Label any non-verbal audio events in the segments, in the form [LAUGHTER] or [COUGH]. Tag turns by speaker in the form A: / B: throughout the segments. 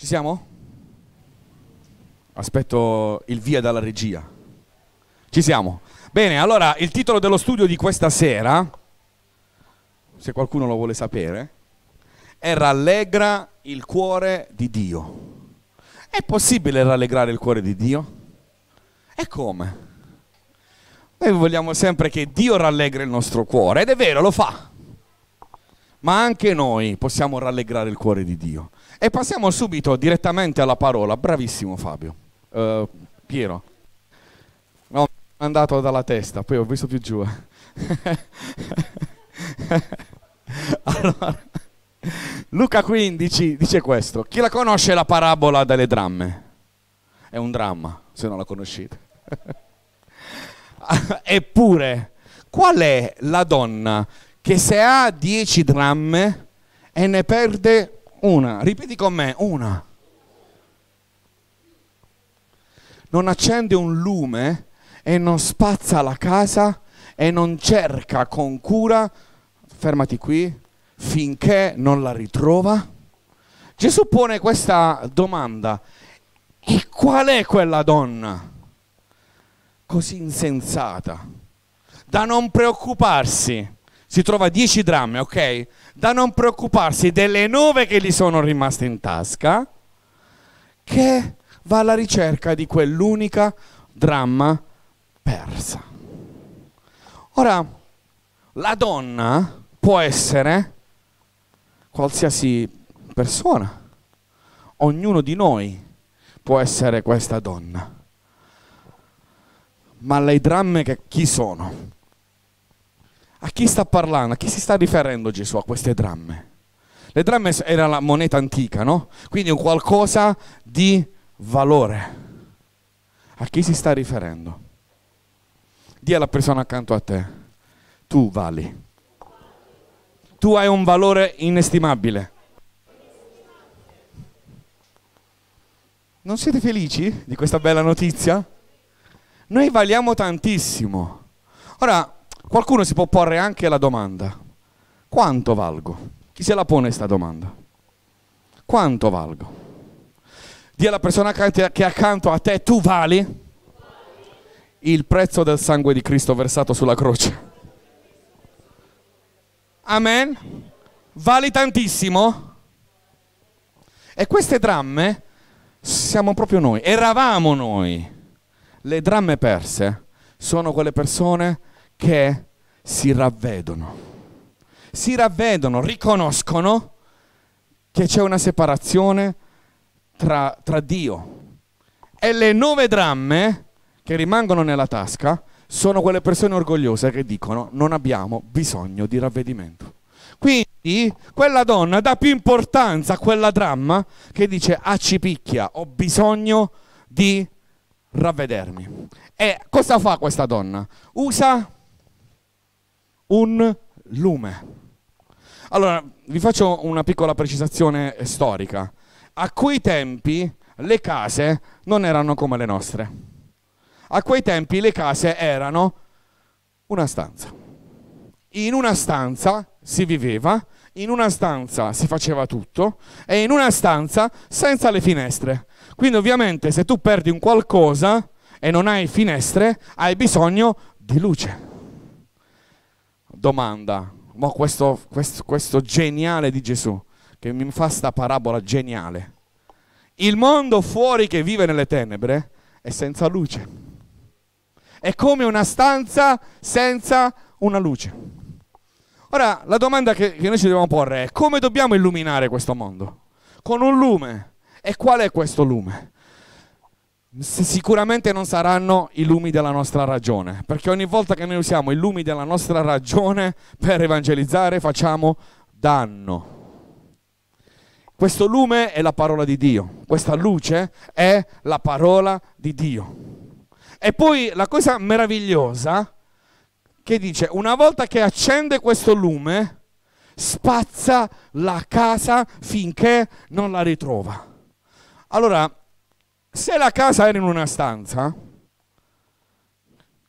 A: Ci siamo? Aspetto il via dalla regia. Ci siamo. Bene, allora il titolo dello studio di questa sera, se qualcuno lo vuole sapere, è Rallegra il cuore di Dio. È possibile rallegrare il cuore di Dio? E come? Noi vogliamo sempre che Dio rallegri il nostro cuore, ed è vero, lo fa. Ma anche noi possiamo rallegrare il cuore di Dio. E passiamo subito direttamente alla parola. Bravissimo Fabio. Uh, Piero. No, mi è andato dalla testa, poi ho visto più giù. Eh. [LAUGHS] allora, Luca 15 dice questo. Chi la conosce la parabola delle dramme? È un dramma, se non la conoscete. [LAUGHS] Eppure, qual è la donna che se ha 10 dramme e ne perde una, ripeti con me, una. Non accende un lume e non spazza la casa e non cerca con cura, fermati qui, finché non la ritrova? Gesù pone questa domanda. E qual è quella donna così insensata da non preoccuparsi? Si trova 10 drammi, ok? da non preoccuparsi delle nove che gli sono rimaste in tasca, che va alla ricerca di quell'unica dramma persa. Ora, la donna può essere qualsiasi persona, ognuno di noi può essere questa donna. Ma le dramme che chi sono? A chi sta parlando? A chi si sta riferendo Gesù a queste dramme? Le dramme era la moneta antica, no? Quindi un qualcosa di valore. A chi si sta riferendo? Dì alla persona accanto a te, tu vali. Tu hai un valore inestimabile. Non siete felici di questa bella notizia? Noi valiamo tantissimo. Ora, Qualcuno si può porre anche la domanda, quanto valgo? Chi se la pone questa domanda? Quanto valgo? Dì alla persona che è accanto a te, tu vali il prezzo del sangue di Cristo versato sulla croce. Amen? Vali tantissimo? E queste dramme siamo proprio noi, eravamo noi. Le dramme perse sono quelle persone che che si ravvedono. Si ravvedono, riconoscono che c'è una separazione tra, tra Dio e le nove dramme che rimangono nella tasca sono quelle persone orgogliose che dicono non abbiamo bisogno di ravvedimento. Quindi quella donna dà più importanza a quella dramma che dice a ah, cipicchia ho bisogno di ravvedermi. E cosa fa questa donna? Usa un lume. Allora, vi faccio una piccola precisazione storica. A quei tempi le case non erano come le nostre. A quei tempi le case erano una stanza. In una stanza si viveva, in una stanza si faceva tutto e in una stanza senza le finestre. Quindi ovviamente se tu perdi un qualcosa e non hai finestre, hai bisogno di luce domanda, ma questo, questo, questo geniale di Gesù, che mi fa sta parabola geniale. Il mondo fuori che vive nelle tenebre è senza luce. È come una stanza senza una luce. Ora, la domanda che, che noi ci dobbiamo porre è come dobbiamo illuminare questo mondo? Con un lume. E qual è questo lume? sicuramente non saranno i lumi della nostra ragione, perché ogni volta che noi usiamo i lumi della nostra ragione per evangelizzare facciamo danno. Questo lume è la parola di Dio, questa luce è la parola di Dio. E poi la cosa meravigliosa che dice, una volta che accende questo lume, spazza la casa finché non la ritrova. Allora, se la casa era in una stanza,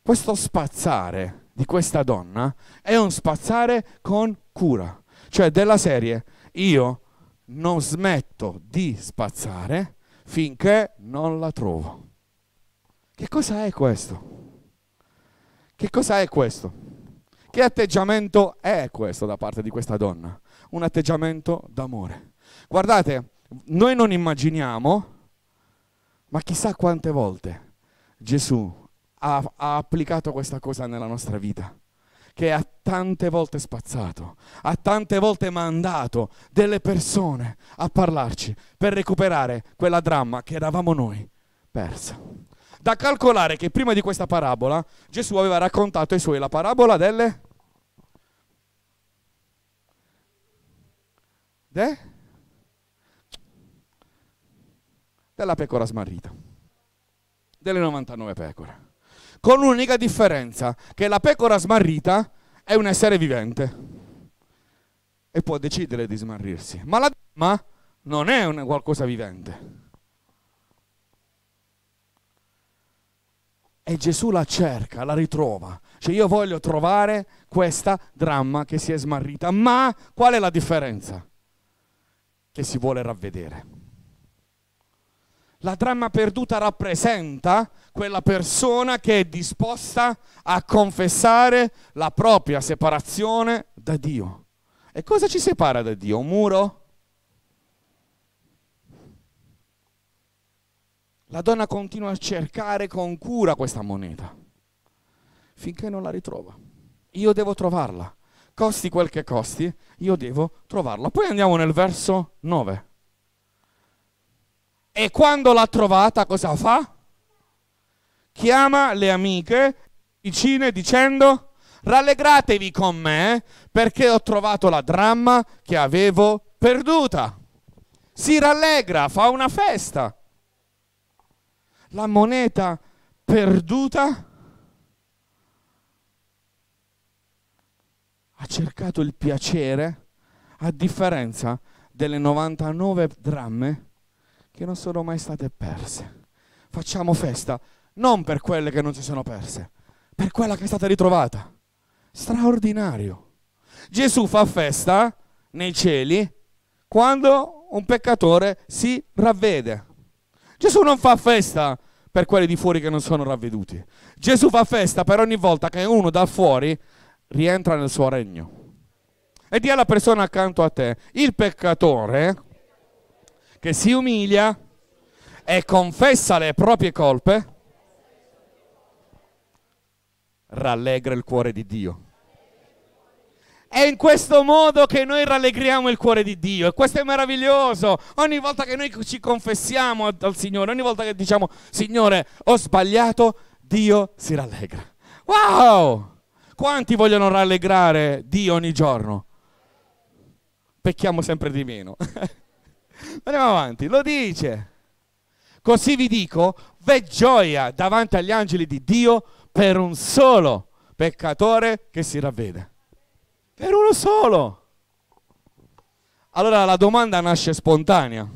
A: questo spazzare di questa donna è un spazzare con cura, cioè della serie io non smetto di spazzare finché non la trovo. Che cosa è questo? Che cosa è questo? Che atteggiamento è questo da parte di questa donna? Un atteggiamento d'amore. Guardate, noi non immaginiamo ma chissà quante volte Gesù ha, ha applicato questa cosa nella nostra vita che ha tante volte spazzato, ha tante volte mandato delle persone a parlarci per recuperare quella dramma che eravamo noi persa. Da calcolare che prima di questa parabola Gesù aveva raccontato ai suoi la parabola delle... De? della pecora smarrita, delle 99 pecore. Con l'unica differenza, che la pecora smarrita è un essere vivente e può decidere di smarrirsi, ma la ma non è un qualcosa vivente. E Gesù la cerca, la ritrova. Cioè io voglio trovare questa dramma che si è smarrita, ma qual è la differenza? Che si vuole ravvedere. La dramma perduta rappresenta quella persona che è disposta a confessare la propria separazione da Dio. E cosa ci separa da Dio? Un muro? La donna continua a cercare con cura questa moneta finché non la ritrova. Io devo trovarla. Costi quel che costi, io devo trovarla. Poi andiamo nel verso 9. E quando l'ha trovata cosa fa? Chiama le amiche vicine dicendo rallegratevi con me perché ho trovato la dramma che avevo perduta. Si rallegra, fa una festa. La moneta perduta ha cercato il piacere a differenza delle 99 dramme che non sono mai state perse. Facciamo festa non per quelle che non si sono perse, per quella che è stata ritrovata. Straordinario. Gesù fa festa nei cieli quando un peccatore si ravvede. Gesù non fa festa per quelli di fuori che non sono ravveduti. Gesù fa festa per ogni volta che uno da fuori rientra nel suo regno. E di alla persona accanto a te, il peccatore che si umilia e confessa le proprie colpe, rallegra il cuore di Dio. È in questo modo che noi rallegriamo il cuore di Dio e questo è meraviglioso. Ogni volta che noi ci confessiamo al Signore, ogni volta che diciamo Signore ho sbagliato, Dio si rallegra. Wow! Quanti vogliono rallegrare Dio ogni giorno? Pecchiamo sempre di meno. [LAUGHS] Andiamo avanti, lo dice. Così vi dico, v'è gioia davanti agli angeli di Dio per un solo peccatore che si ravvede. Per uno solo. Allora la domanda nasce spontanea.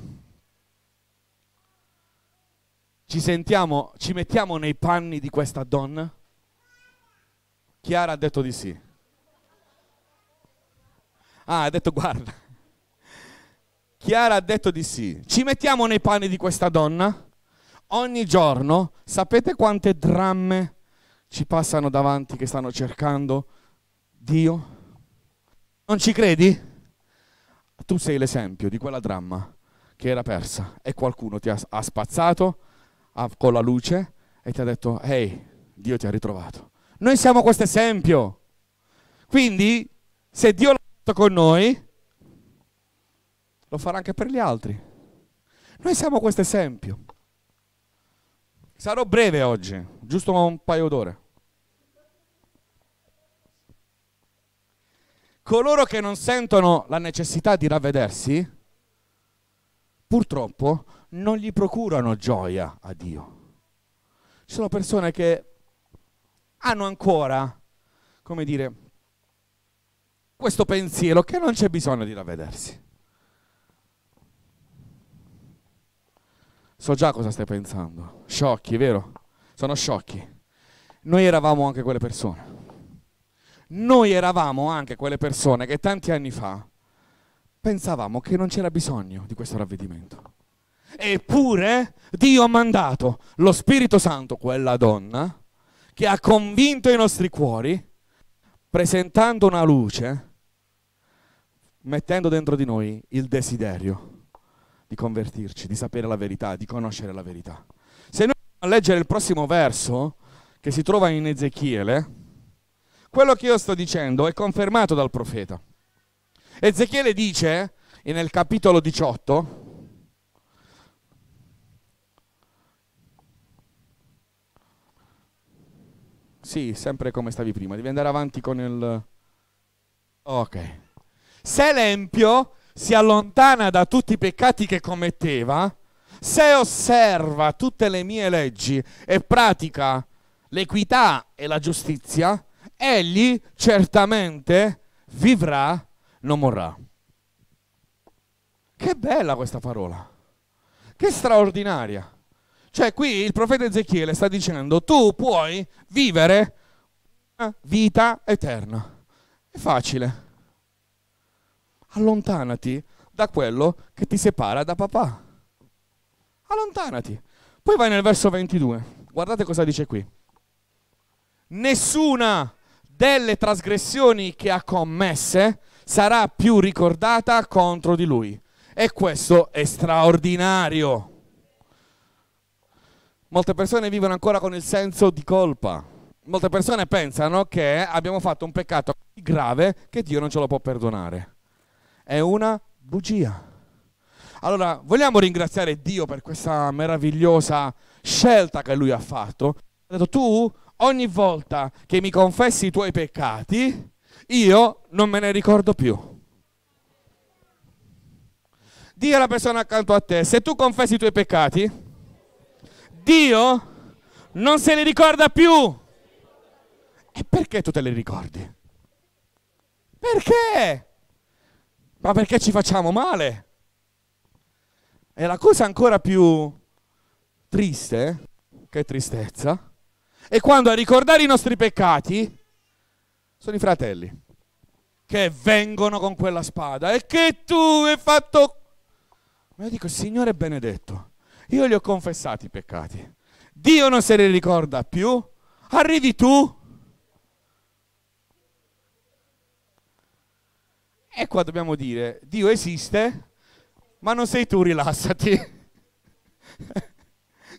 A: Ci sentiamo, ci mettiamo nei panni di questa donna? Chiara ha detto di sì. Ah, ha detto guarda. Chiara ha detto di sì. Ci mettiamo nei panni di questa donna? Ogni giorno sapete quante dramme ci passano davanti che stanno cercando Dio? Non ci credi? Tu sei l'esempio di quella dramma che era persa e qualcuno ti ha, ha spazzato ha, con la luce e ti ha detto, ehi, hey, Dio ti ha ritrovato. Noi siamo questo esempio. Quindi, se Dio l'ha fatto con noi, lo farà anche per gli altri. Noi siamo questo esempio. Sarò breve oggi, giusto un paio d'ore. Coloro che non sentono la necessità di ravvedersi, purtroppo non gli procurano gioia a Dio. Ci sono persone che hanno ancora, come dire, questo pensiero che non c'è bisogno di ravvedersi. So già cosa stai pensando. Sciocchi, vero? Sono sciocchi. Noi eravamo anche quelle persone. Noi eravamo anche quelle persone che tanti anni fa pensavamo che non c'era bisogno di questo ravvedimento. Eppure Dio ha mandato lo Spirito Santo, quella donna, che ha convinto i nostri cuori, presentando una luce, mettendo dentro di noi il desiderio di convertirci, di sapere la verità, di conoscere la verità. Se noi andiamo a leggere il prossimo verso, che si trova in Ezechiele, quello che io sto dicendo è confermato dal profeta. Ezechiele dice, nel capitolo 18, Sì, sempre come stavi prima, devi andare avanti con il... Ok. Se l'empio si allontana da tutti i peccati che commetteva, se osserva tutte le mie leggi e pratica l'equità e la giustizia, egli certamente vivrà, non morrà. Che bella questa parola, che straordinaria. Cioè qui il profeta Ezechiele sta dicendo tu puoi vivere una vita eterna. È facile allontanati da quello che ti separa da papà. Allontanati. Poi vai nel verso 22. Guardate cosa dice qui. Nessuna delle trasgressioni che ha commesse sarà più ricordata contro di lui. E questo è straordinario. Molte persone vivono ancora con il senso di colpa. Molte persone pensano che abbiamo fatto un peccato grave che Dio non ce lo può perdonare è una bugia. Allora, vogliamo ringraziare Dio per questa meravigliosa scelta che Lui ha fatto. Ha detto, tu ogni volta che mi confessi i tuoi peccati, io non me ne ricordo più. Dì alla persona accanto a te, se tu confessi i tuoi peccati, Dio non se li ricorda più. E perché tu te li ricordi? Perché? ma perché ci facciamo male? E la cosa ancora più triste, che tristezza, è quando a ricordare i nostri peccati sono i fratelli che vengono con quella spada e che tu hai fatto... Ma io dico, Signore benedetto, io gli ho confessati i peccati. Dio non se ne ricorda più. Arrivi tu E qua dobbiamo dire, Dio esiste, ma non sei tu, rilassati. [LAUGHS]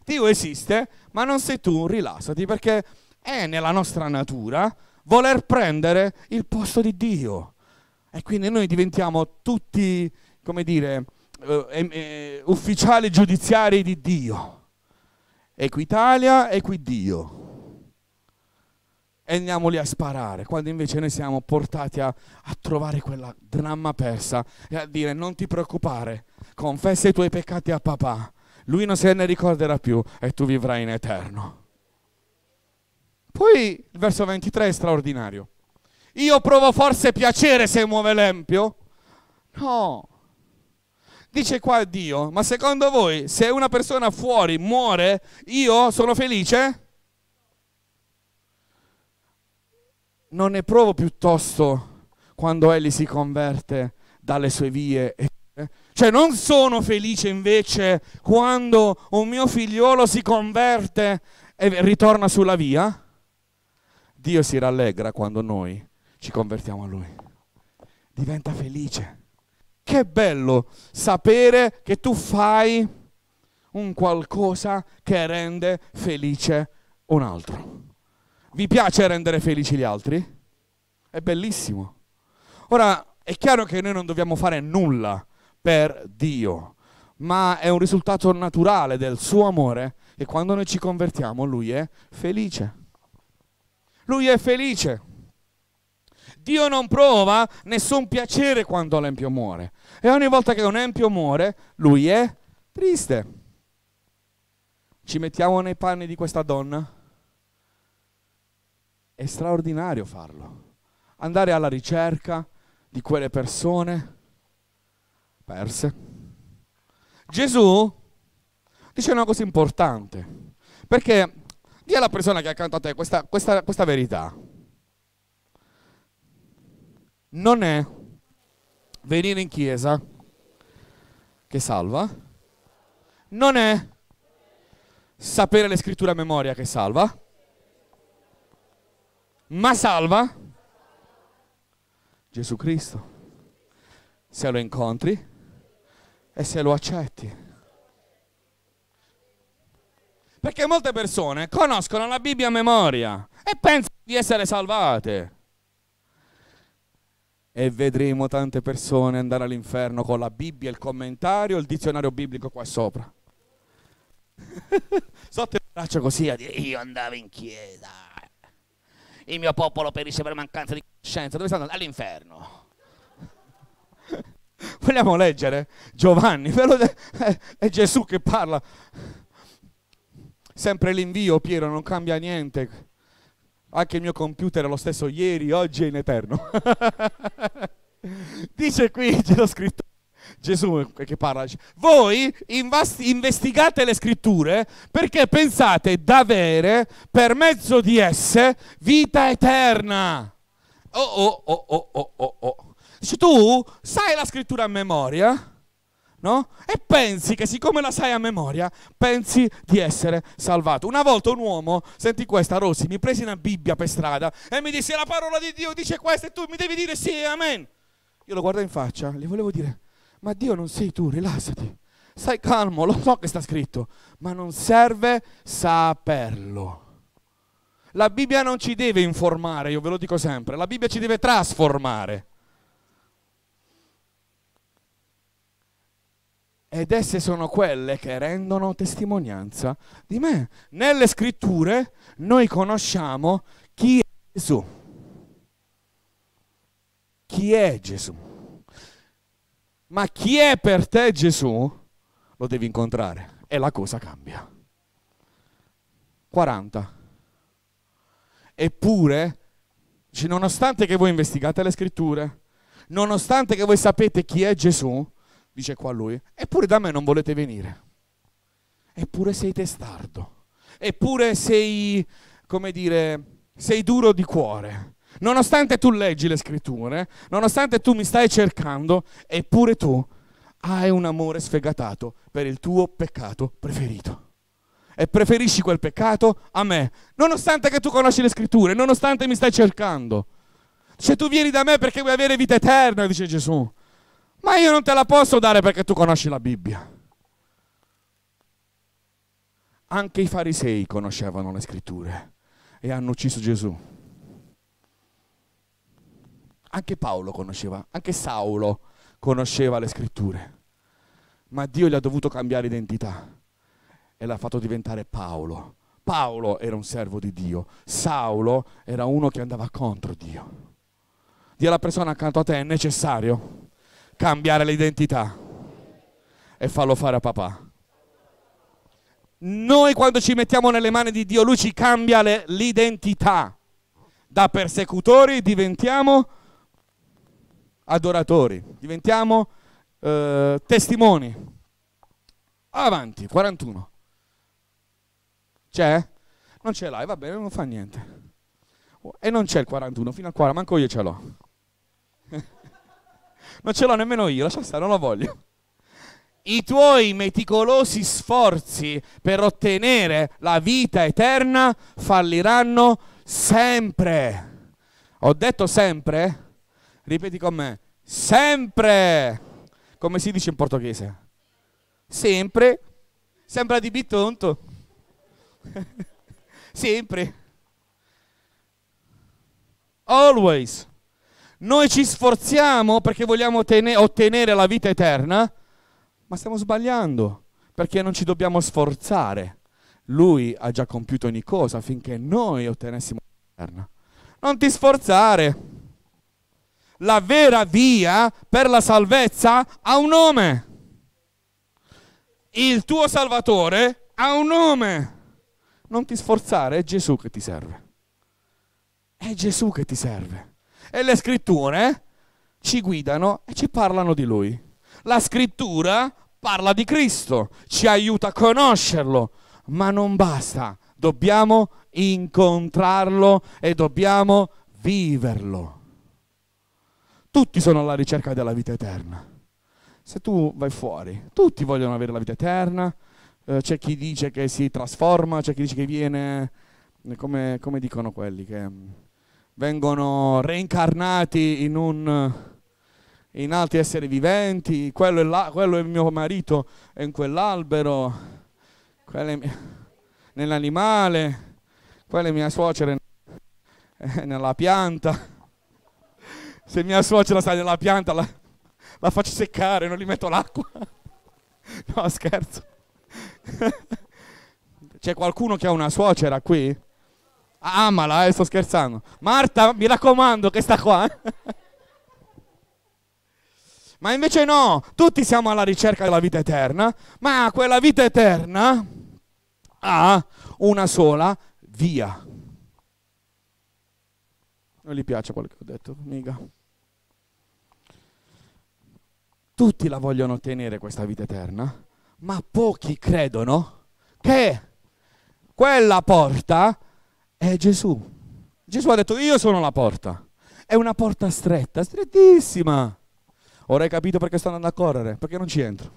A: Dio esiste, ma non sei tu, rilassati, perché è nella nostra natura voler prendere il posto di Dio. E quindi noi diventiamo tutti, come dire, eh, eh, ufficiali giudiziari di Dio. Equitalia, equidio e andiamo lì a sparare, quando invece noi siamo portati a, a trovare quella dramma persa e a dire non ti preoccupare, confessa i tuoi peccati a papà, lui non se ne ricorderà più e tu vivrai in eterno. Poi il verso 23 è straordinario. Io provo forse piacere se muove l'empio? No. Dice qua Dio, ma secondo voi se una persona fuori muore, io sono felice? No. non ne provo piuttosto quando egli si converte dalle sue vie. Cioè non sono felice invece quando un mio figliolo si converte e ritorna sulla via. Dio si rallegra quando noi ci convertiamo a Lui. Diventa felice. Che bello sapere che tu fai un qualcosa che rende felice un altro. Vi piace rendere felici gli altri? È bellissimo. Ora, è chiaro che noi non dobbiamo fare nulla per Dio, ma è un risultato naturale del suo amore che quando noi ci convertiamo lui è felice. Lui è felice. Dio non prova nessun piacere quando l'empio muore. E ogni volta che un empio muore, lui è triste. Ci mettiamo nei panni di questa donna? È straordinario farlo. Andare alla ricerca di quelle persone perse. Gesù dice una cosa importante, perché di alla persona che è accanto a te questa, questa, questa verità. Non è venire in chiesa che salva, non è sapere le scritture a memoria che salva, ma salva Gesù Cristo. Se lo incontri e se lo accetti. Perché molte persone conoscono la Bibbia a memoria e pensano di essere salvate. E vedremo tante persone andare all'inferno con la Bibbia, il commentario, il dizionario biblico qua sopra. [LAUGHS] Sotto il braccio così a dire io andavo in chiesa il mio popolo perisce per mancanza di coscienza. Dove stanno? All'inferno. [LAUGHS] Vogliamo leggere Giovanni, eh, è Gesù che parla. Sempre l'invio, Piero, non cambia niente. Anche il mio computer è lo stesso ieri, oggi e in eterno. [LAUGHS] Dice qui, c'è lo scritto Gesù che parla, dice, voi investigate le scritture perché pensate d'avere per mezzo di esse vita eterna. Oh, oh, oh, oh, oh, oh, oh. Dice, tu sai la scrittura a memoria? No? E pensi che siccome la sai a memoria, pensi di essere salvato. Una volta un uomo, senti questa Rossi, mi prese una Bibbia per strada e mi disse la parola di Dio dice questa e tu mi devi dire sì, amen. Io lo guardo in faccia, gli volevo dire ma Dio non sei tu, rilassati, stai calmo, lo so che sta scritto, ma non serve saperlo. La Bibbia non ci deve informare, io ve lo dico sempre, la Bibbia ci deve trasformare. Ed esse sono quelle che rendono testimonianza di me. Nelle scritture noi conosciamo chi è Gesù. Chi è Gesù? Ma chi è per te Gesù, lo devi incontrare e la cosa cambia. 40. Eppure, nonostante che voi investigate le scritture, nonostante che voi sapete chi è Gesù, dice qua lui, eppure da me non volete venire. Eppure sei testardo. Eppure sei, come dire, sei duro di cuore. Nonostante tu leggi le scritture, nonostante tu mi stai cercando, eppure tu hai un amore sfegatato per il tuo peccato preferito. E preferisci quel peccato a me, nonostante che tu conosci le scritture, nonostante mi stai cercando. Se tu vieni da me perché vuoi avere vita eterna, dice Gesù, ma io non te la posso dare perché tu conosci la Bibbia. Anche i farisei conoscevano le scritture e hanno ucciso Gesù anche Paolo conosceva, anche Saulo conosceva le scritture. Ma Dio gli ha dovuto cambiare identità e l'ha fatto diventare Paolo. Paolo era un servo di Dio, Saulo era uno che andava contro Dio. Dio alla persona accanto a te è necessario cambiare l'identità e farlo fare a papà. Noi quando ci mettiamo nelle mani di Dio, Lui ci cambia l'identità. Da persecutori diventiamo adoratori, diventiamo eh, testimoni. Avanti, 41. C'è? Non ce l'hai, va bene, non fa niente. E non c'è il 41, fino a qua, manco io ce l'ho. [LAUGHS] non ce l'ho nemmeno io, lascia stare, non lo voglio. I tuoi meticolosi sforzi per ottenere la vita eterna falliranno sempre. Ho detto sempre? Ripeti con me. Sempre. Come si dice in portoghese? Sempre. Sembra di bitonto. [LAUGHS] sempre. Always. Noi ci sforziamo perché vogliamo ottenere la vita eterna, ma stiamo sbagliando perché non ci dobbiamo sforzare. Lui ha già compiuto ogni cosa affinché noi ottenessimo la vita eterna. Non ti sforzare la vera via per la salvezza ha un nome. Il tuo Salvatore ha un nome. Non ti sforzare, è Gesù che ti serve. È Gesù che ti serve. E le scritture ci guidano e ci parlano di Lui. La scrittura parla di Cristo, ci aiuta a conoscerlo, ma non basta. Dobbiamo incontrarlo e dobbiamo viverlo. Tutti sono alla ricerca della vita eterna. Se tu vai fuori, tutti vogliono avere la vita eterna, eh, c'è chi dice che si trasforma, c'è chi dice che viene, eh, come, come dicono quelli, che mm, vengono reincarnati in un eh, in altri esseri viventi, quello è, là, quello è mio marito, è in quell'albero, quello è mia, nell'animale, quella è mia suocera, è eh, nella pianta. Se mia suocera sta nella pianta la, la faccio seccare, non gli metto l'acqua. [LAUGHS] No, scherzo. [LAUGHS] C'è qualcuno che ha una suocera qui? Amala, eh, sto scherzando. Marta, mi raccomando che sta qua. [LAUGHS] Ma invece no, tutti siamo alla ricerca della vita eterna, ma quella vita eterna ha una sola via. Non gli piace quello che ho detto, mica. Tutti la vogliono ottenere questa vita eterna, ma pochi credono che quella porta è Gesù. Gesù ha detto io sono la porta. È una porta stretta, strettissima. Ora hai capito perché sto andando a correre, perché non ci entro.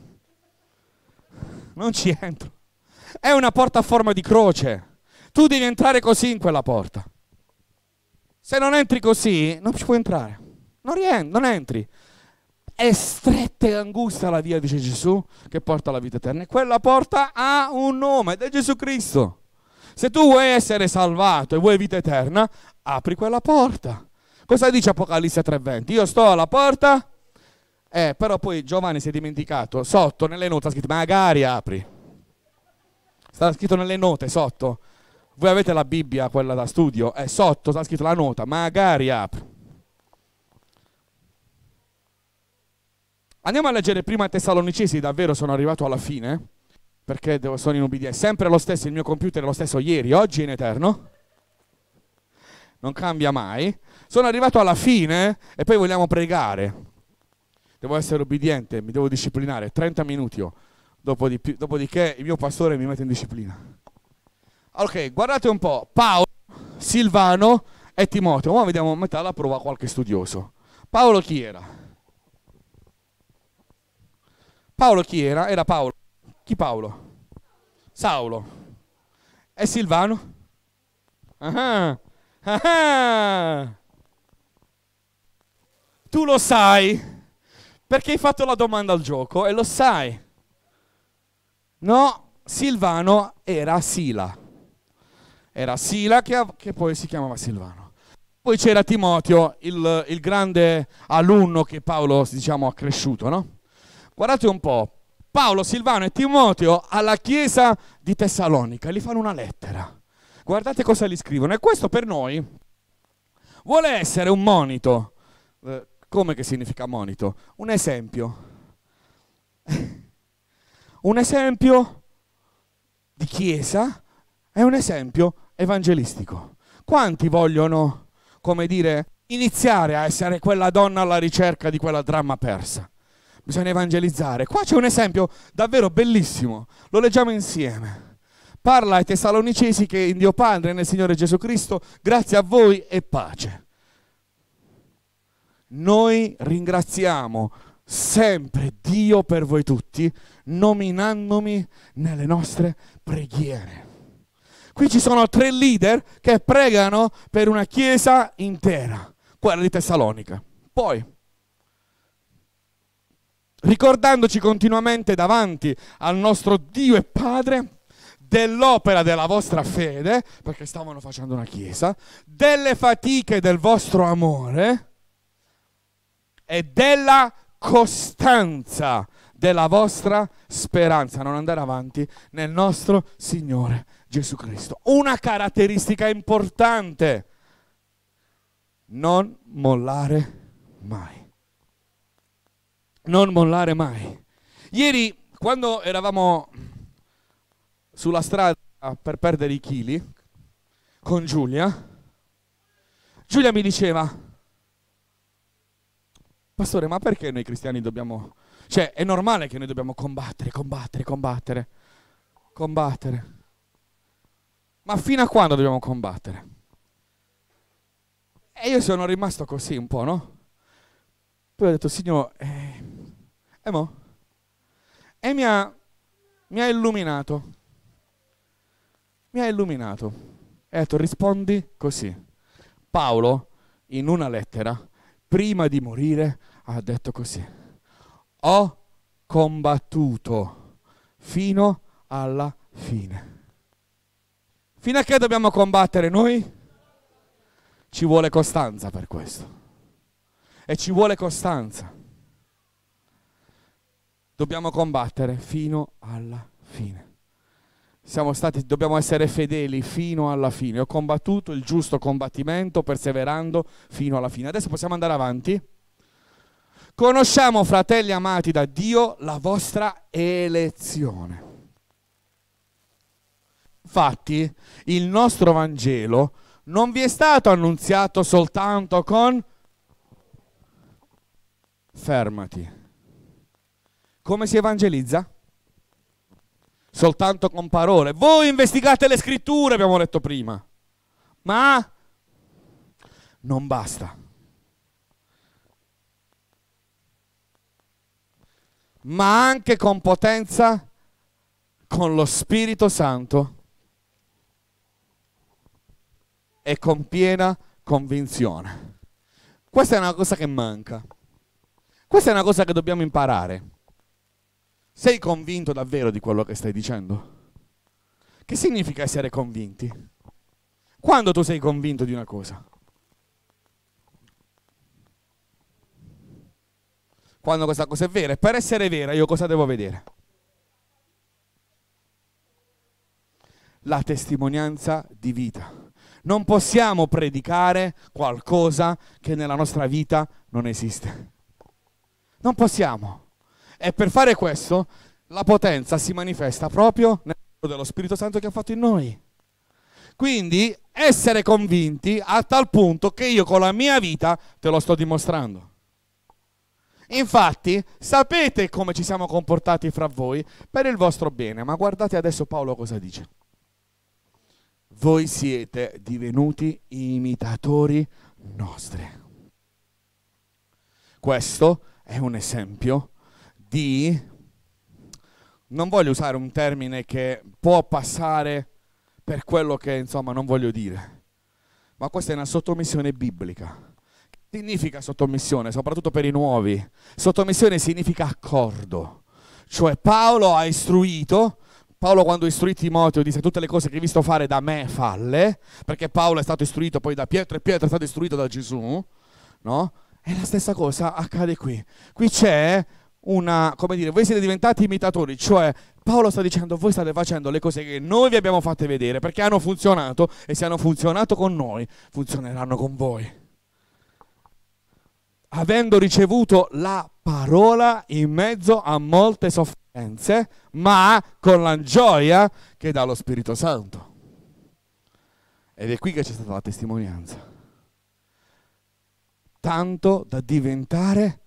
A: Non ci entro. È una porta a forma di croce. Tu devi entrare così in quella porta. Se non entri così, non ci puoi entrare. Non, non entri è stretta e angusta la via, dice Gesù, che porta alla vita eterna. E quella porta ha un nome ed è Gesù Cristo. Se tu vuoi essere salvato e vuoi vita eterna, apri quella porta. Cosa dice Apocalisse 3:20? Io sto alla porta, eh, però poi Giovanni si è dimenticato, sotto nelle note ha scritto, magari apri. Sta scritto nelle note sotto. Voi avete la Bibbia, quella da studio, è eh, sotto, sta scritto la nota, magari apri. Andiamo a leggere prima Tessalonicesi, davvero sono arrivato alla fine, perché sono in è Sempre lo stesso, il mio computer è lo stesso ieri, oggi e in eterno. Non cambia mai. Sono arrivato alla fine e poi vogliamo pregare. Devo essere ubbidiente, mi devo disciplinare. 30 minuti oh. Dopodiché, dopodiché il mio pastore mi mette in disciplina. Ok, guardate un po'. Paolo, Silvano e Timoteo. Ora vediamo a metà la prova qualche studioso. Paolo chi era? Paolo chi era? Era Paolo. Chi Paolo? Saulo. E Silvano? Ah, ah, tu lo sai perché hai fatto la domanda al gioco e lo sai. No, Silvano era Sila. Era Sila che, che poi si chiamava Silvano. Poi c'era Timoteo, il, il, grande alunno che Paolo diciamo, ha cresciuto, no? Guardate un po', Paolo, Silvano e Timoteo alla chiesa di Tessalonica, gli fanno una lettera. Guardate cosa gli scrivono. E questo per noi vuole essere un monito. Eh, come che significa monito? Un esempio. [LAUGHS] un esempio di chiesa è un esempio evangelistico. Quanti vogliono, come dire, iniziare a essere quella donna alla ricerca di quella dramma persa? bisogna evangelizzare. Qua c'è un esempio davvero bellissimo, lo leggiamo insieme. Parla ai Tessalonicesi che in Dio Padre nel Signore Gesù Cristo, grazie a voi e pace. Noi ringraziamo sempre Dio per voi tutti, nominandomi nelle nostre preghiere. Qui ci sono tre leader che pregano per una chiesa intera, quella di Tessalonica. Poi, ricordandoci continuamente davanti al nostro Dio e Padre dell'opera della vostra fede, perché stavano facendo una chiesa, delle fatiche del vostro amore e della costanza della vostra speranza, non andare avanti nel nostro Signore Gesù Cristo. Una caratteristica importante, non mollare mai non mollare mai. Ieri, quando eravamo sulla strada per perdere i chili con Giulia, Giulia mi diceva, pastore, ma perché noi cristiani dobbiamo... Cioè, è normale che noi dobbiamo combattere, combattere, combattere, combattere. Ma fino a quando dobbiamo combattere? E io sono rimasto così un po', no? Poi ho detto, Signore, eh, e mo? E mi ha, mi ha illuminato. Mi ha illuminato. E ha detto, rispondi così. Paolo, in una lettera, prima di morire, ha detto così. Ho combattuto fino alla fine. Fino a che dobbiamo combattere noi? Ci vuole costanza per questo. E ci vuole costanza dobbiamo combattere fino alla fine. Stati, dobbiamo essere fedeli fino alla fine. Ho combattuto il giusto combattimento perseverando fino alla fine. Adesso possiamo andare avanti. Conosciamo, fratelli amati da Dio, la vostra elezione. Infatti, il nostro Vangelo non vi è stato annunziato soltanto con fermati come si evangelizza? Soltanto con parole. Voi investigate le scritture, abbiamo detto prima, ma non basta. Ma anche con potenza, con lo Spirito Santo e con piena convinzione. Questa è una cosa che manca. Questa è una cosa che dobbiamo imparare. Sei convinto davvero di quello che stai dicendo? Che significa essere convinti? Quando tu sei convinto di una cosa? Quando questa cosa è vera e per essere vera io cosa devo vedere? La testimonianza di vita. Non possiamo predicare qualcosa che nella nostra vita non esiste. Non possiamo. E per fare questo, la potenza si manifesta proprio nel lavoro dello Spirito Santo che ha fatto in noi. Quindi essere convinti a tal punto che io con la mia vita te lo sto dimostrando. Infatti, sapete come ci siamo comportati fra voi per il vostro bene, ma guardate adesso Paolo cosa dice. Voi siete divenuti imitatori nostri. Questo è un esempio di, non voglio usare un termine che può passare per quello che insomma non voglio dire, ma questa è una sottomissione biblica. Significa sottomissione, soprattutto per i nuovi. Sottomissione significa accordo. Cioè Paolo ha istruito, Paolo quando istruì Timoteo disse tutte le cose che hai visto fare da me falle, perché Paolo è stato istruito poi da Pietro e Pietro è stato istruito da Gesù, no? E la stessa cosa accade qui. Qui c'è una, come dire, voi siete diventati imitatori, cioè Paolo sta dicendo voi state facendo le cose che noi vi abbiamo fatte vedere perché hanno funzionato e se hanno funzionato con noi, funzioneranno con voi. Avendo ricevuto la parola in mezzo a molte sofferenze, ma con la gioia che dà lo Spirito Santo. Ed è qui che c'è stata la testimonianza. Tanto da diventare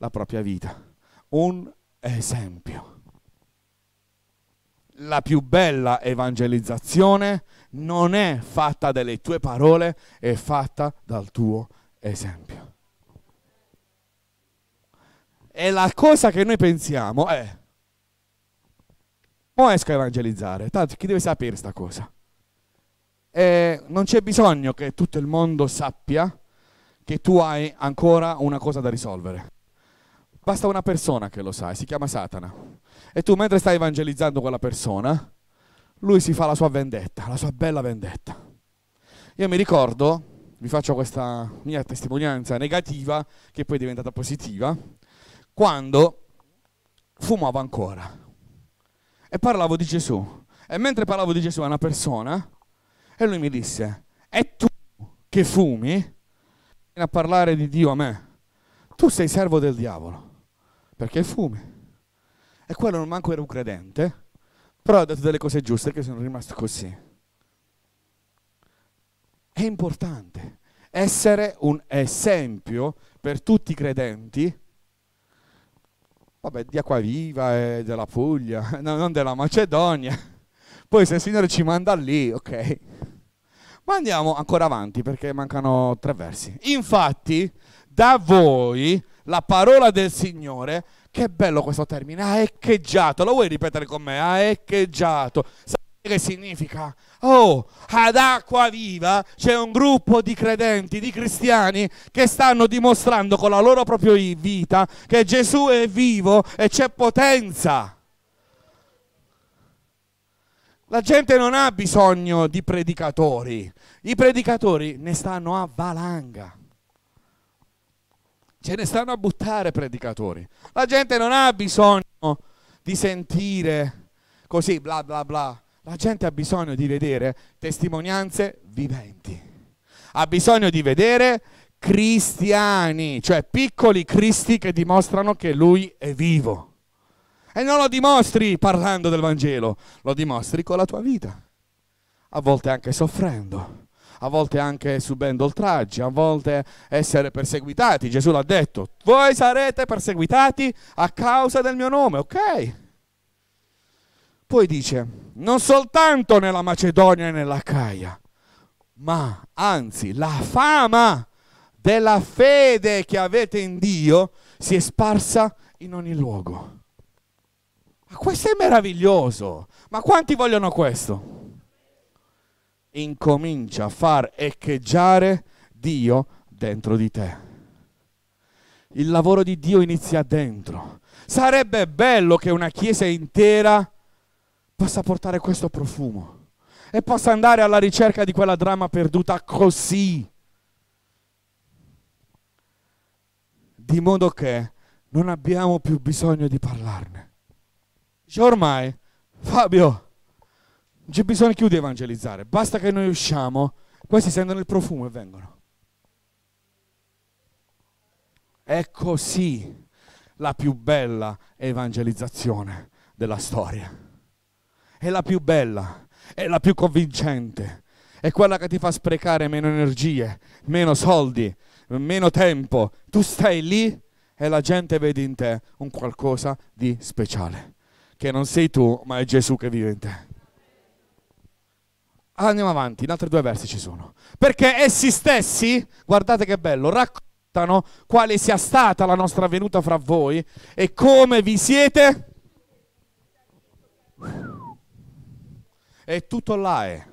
A: la propria vita. Un esempio. La più bella evangelizzazione non è fatta delle tue parole, è fatta dal tuo esempio. E la cosa che noi pensiamo è, o esco a evangelizzare, tanto chi deve sapere questa cosa? E non c'è bisogno che tutto il mondo sappia che tu hai ancora una cosa da risolvere. Basta una persona che lo sa e si chiama Satana. E tu mentre stai evangelizzando quella persona, lui si fa la sua vendetta, la sua bella vendetta. Io mi ricordo, vi faccio questa mia testimonianza negativa, che poi è diventata positiva, quando fumavo ancora e parlavo di Gesù. E mentre parlavo di Gesù a una persona, e lui mi disse, è tu che fumi? Vieni a parlare di Dio a me. Tu sei servo del diavolo. Perché è fume. E quello non manco era un credente, però ha detto delle cose giuste che sono rimasto così. È importante essere un esempio per tutti i credenti, vabbè, di Acquaviva e della Puglia, [LAUGHS] no, non della Macedonia. Poi se il Signore ci manda lì, ok. Ma andiamo ancora avanti perché mancano tre versi. Infatti, da voi la parola del Signore, che bello questo termine, ha echeggiato, lo vuoi ripetere con me? Ha echeggiato. Sapete che significa? Oh, ad acqua viva c'è un gruppo di credenti, di cristiani che stanno dimostrando con la loro propria vita che Gesù è vivo e c'è potenza. La gente non ha bisogno di predicatori, i predicatori ne stanno a valanga ce ne stanno a buttare predicatori. La gente non ha bisogno di sentire così bla bla bla. La gente ha bisogno di vedere testimonianze viventi. Ha bisogno di vedere cristiani, cioè piccoli cristi che dimostrano che lui è vivo. E non lo dimostri parlando del Vangelo, lo dimostri con la tua vita, a volte anche soffrendo, a volte anche subendo oltraggi, a volte essere perseguitati. Gesù l'ha detto, voi sarete perseguitati a causa del mio nome, ok? Poi dice, non soltanto nella Macedonia e nell'Acaia, ma anzi la fama della fede che avete in Dio si è sparsa in ogni luogo. Ma questo è meraviglioso. Ma quanti vogliono questo? incomincia a far echeggiare Dio dentro di te. Il lavoro di Dio inizia dentro. Sarebbe bello che una chiesa intera possa portare questo profumo e possa andare alla ricerca di quella dramma perduta così. Di modo che non abbiamo più bisogno di parlarne. ormai, Fabio, non c'è bisogno più di evangelizzare, basta che noi usciamo, questi sentono il profumo e vengono. È così ecco la più bella evangelizzazione della storia. È la più bella, è la più convincente, è quella che ti fa sprecare meno energie, meno soldi, meno tempo. Tu stai lì e la gente vede in te un qualcosa di speciale, che non sei tu, ma è Gesù che vive in te. Andiamo avanti, in altri due versi ci sono. Perché essi stessi, guardate che bello, raccontano quale sia stata la nostra venuta fra voi e come vi siete... E tutto là è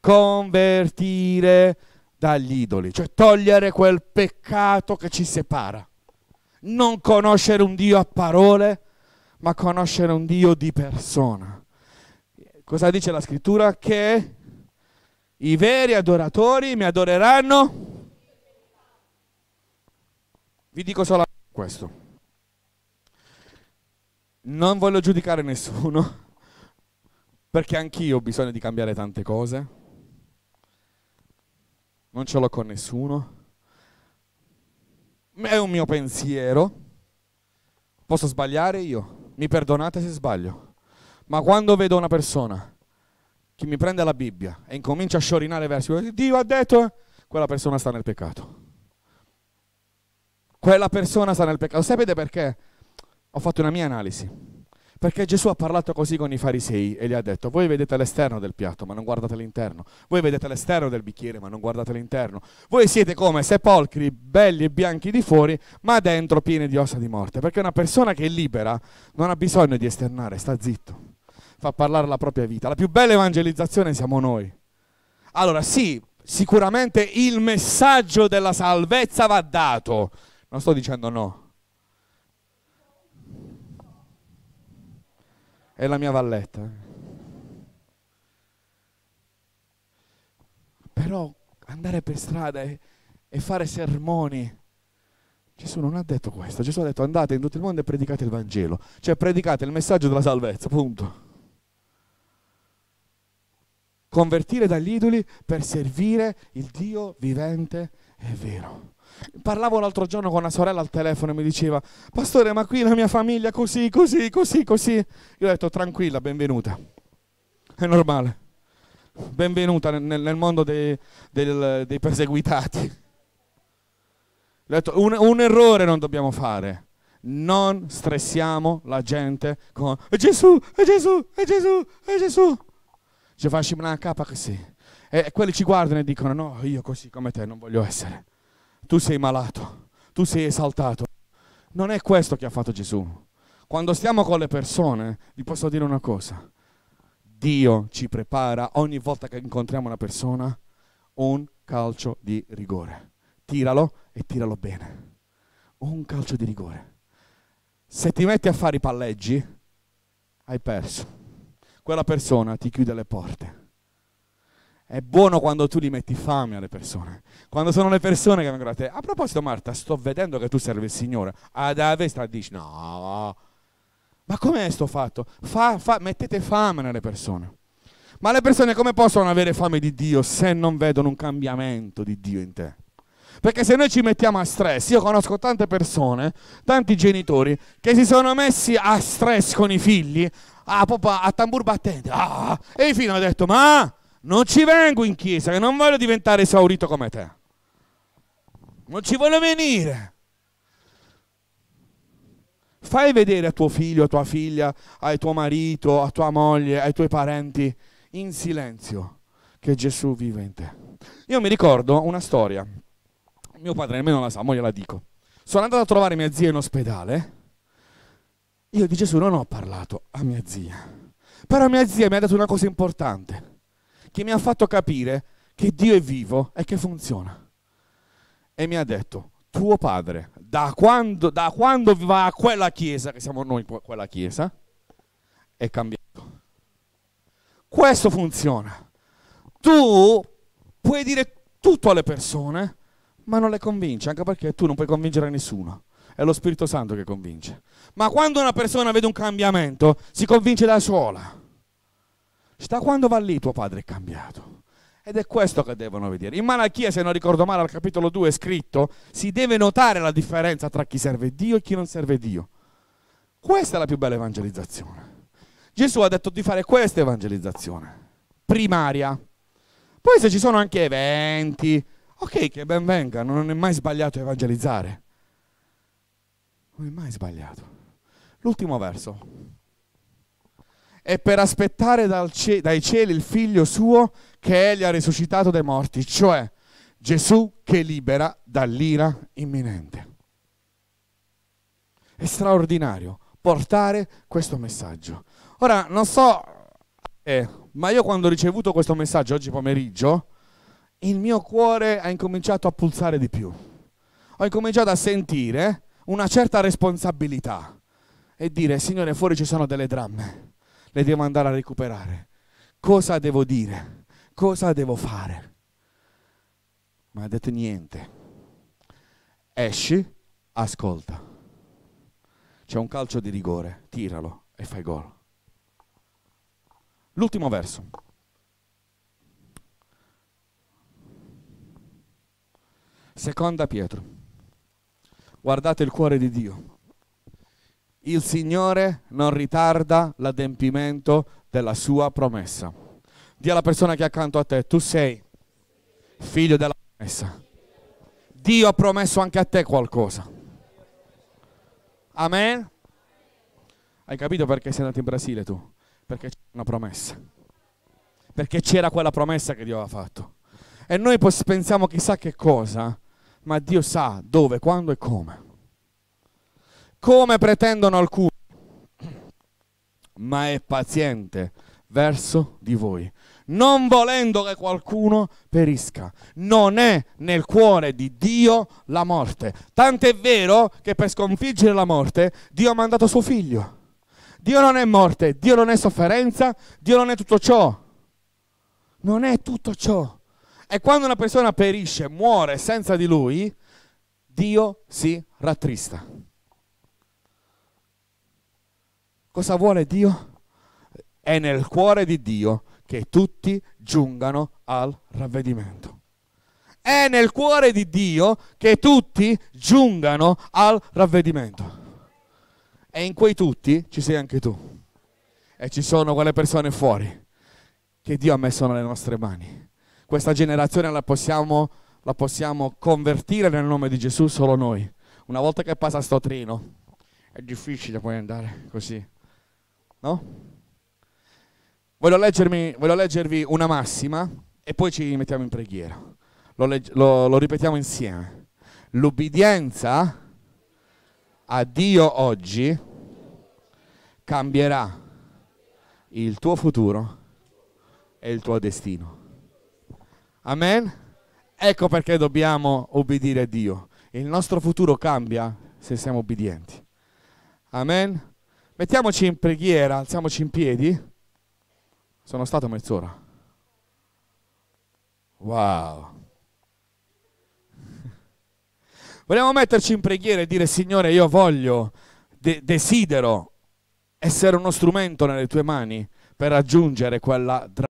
A: convertire dagli idoli, cioè togliere quel peccato che ci separa. Non conoscere un Dio a parole, ma conoscere un Dio di persona. Cosa dice la scrittura? Che i veri adoratori mi adoreranno. Vi dico solo questo. Non voglio giudicare nessuno, perché anch'io ho bisogno di cambiare tante cose. Non ce l'ho con nessuno. È un mio pensiero. Posso sbagliare io. Mi perdonate se sbaglio. Ma quando vedo una persona chi mi prende la Bibbia e incomincia a sciorinare verso Dio ha detto, eh? quella persona sta nel peccato. Quella persona sta nel peccato. Sapete perché? Ho fatto una mia analisi. Perché Gesù ha parlato così con i farisei e gli ha detto, voi vedete l'esterno del piatto ma non guardate l'interno, voi vedete l'esterno del bicchiere ma non guardate l'interno, voi siete come sepolcri belli e bianchi di fuori ma dentro pieni di ossa di morte, perché una persona che è libera non ha bisogno di esternare, sta zitto fa parlare la propria vita. La più bella evangelizzazione siamo noi. Allora sì, sicuramente il messaggio della salvezza va dato. Non sto dicendo no. È la mia valletta. Eh. Però andare per strada e, e fare sermoni. Gesù non ha detto questo. Gesù ha detto andate in tutto il mondo e predicate il Vangelo. Cioè predicate il messaggio della salvezza, punto convertire dagli idoli per servire il Dio vivente e vero. Parlavo l'altro giorno con una sorella al telefono e mi diceva, pastore, ma qui la mia famiglia così, così, così, così. Io ho detto, tranquilla, benvenuta. È normale. Benvenuta nel, nel mondo dei, del, dei perseguitati. Detto, un, un errore non dobbiamo fare non stressiamo la gente con Gesù, è Gesù, è Gesù, è Gesù. Giovanni Blanca così. E quelli ci guardano e dicono, no, io così come te non voglio essere. Tu sei malato, tu sei esaltato. Non è questo che ha fatto Gesù. Quando stiamo con le persone, vi posso dire una cosa. Dio ci prepara ogni volta che incontriamo una persona un calcio di rigore. Tiralo e tiralo bene. Un calcio di rigore. Se ti metti a fare i palleggi, hai perso quella persona ti chiude le porte. È buono quando tu li metti fame alle persone, quando sono le persone che vengono a te. A proposito, Marta, sto vedendo che tu servi il Signore. Ad Avesta dici: No, ma com'è sto fatto? Fa, fa, mettete fame nelle persone. Ma le persone come possono avere fame di Dio se non vedono un cambiamento di Dio in te? Perché se noi ci mettiamo a stress, io conosco tante persone, tanti genitori che si sono messi a stress con i figli ah papà, a tambur battente. Ah. E infine ha detto, ma non ci vengo in chiesa, che non voglio diventare esaurito come te. Non ci voglio venire. Fai vedere a tuo figlio, a tua figlia, a tuo marito, a tua moglie, ai tuoi parenti, in silenzio, che Gesù vive in te. Io mi ricordo una storia. Mio padre nemmeno la sa, ma gliela dico. Sono andato a trovare mia zia in ospedale io di Gesù non ho parlato a mia zia, però mia zia mi ha dato una cosa importante, che mi ha fatto capire che Dio è vivo e che funziona. E mi ha detto, tuo padre, da quando, da quando va a quella chiesa, che siamo noi quella chiesa, è cambiato. Questo funziona. Tu puoi dire tutto alle persone, ma non le convinci, anche perché tu non puoi convincere nessuno è lo Spirito Santo che convince. Ma quando una persona vede un cambiamento, si convince da sola. Da quando va lì tuo padre è cambiato? Ed è questo che devono vedere. In Malachia, se non ricordo male, al capitolo 2 è scritto, si deve notare la differenza tra chi serve Dio e chi non serve Dio. Questa è la più bella evangelizzazione. Gesù ha detto di fare questa evangelizzazione, primaria. Poi se ci sono anche eventi, ok che ben venga, non è mai sbagliato evangelizzare. Come mai sbagliato? L'ultimo verso. E per aspettare ce- dai cieli il figlio suo che egli ha risuscitato dai morti, cioè Gesù che libera dall'ira imminente. È straordinario portare questo messaggio. Ora, non so, eh, ma io quando ho ricevuto questo messaggio oggi pomeriggio, il mio cuore ha incominciato a pulsare di più. Ho incominciato a sentire una certa responsabilità e dire, Signore, fuori ci sono delle dramme, le devo andare a recuperare. Cosa devo dire? Cosa devo fare? Ma ha detto niente. Esci, ascolta. C'è un calcio di rigore, tiralo e fai gol. L'ultimo verso. Seconda Pietro guardate il cuore di Dio. Il Signore non ritarda l'adempimento della sua promessa. Dì alla persona che è accanto a te, tu sei figlio della promessa. Dio ha promesso anche a te qualcosa. Amen? Hai capito perché sei andato in Brasile tu? Perché c'è una promessa. Perché c'era quella promessa che Dio aveva fatto. E noi pensiamo chissà che cosa, ma Dio sa dove, quando e come. Come pretendono alcuni, ma è paziente verso di voi, non volendo che qualcuno perisca. Non è nel cuore di Dio la morte. Tant'è vero che per sconfiggere la morte Dio ha mandato suo figlio. Dio non è morte, Dio non è sofferenza, Dio non è tutto ciò. Non è tutto ciò. E quando una persona perisce, muore senza di lui, Dio si rattrista. Cosa vuole Dio? È nel cuore di Dio che tutti giungano al ravvedimento. È nel cuore di Dio che tutti giungano al ravvedimento. E in quei tutti ci sei anche tu. E ci sono quelle persone fuori che Dio ha messo nelle nostre mani questa generazione la possiamo, la possiamo convertire nel nome di Gesù solo noi. Una volta che passa sto treno, è difficile poi andare così, no? Voglio, leggermi, voglio leggervi una massima e poi ci mettiamo in preghiera. Lo, legge, lo, lo ripetiamo insieme. L'obbedienza a Dio oggi cambierà il tuo futuro e il tuo destino. Amen? Ecco perché dobbiamo obbedire a Dio. Il nostro futuro cambia se siamo obbedienti. Amen? Mettiamoci in preghiera, alziamoci in piedi. Sono stato mezz'ora. Wow. [LAUGHS] Vogliamo metterci in preghiera e dire Signore, io voglio, de- desidero essere uno strumento nelle tue mani per raggiungere quella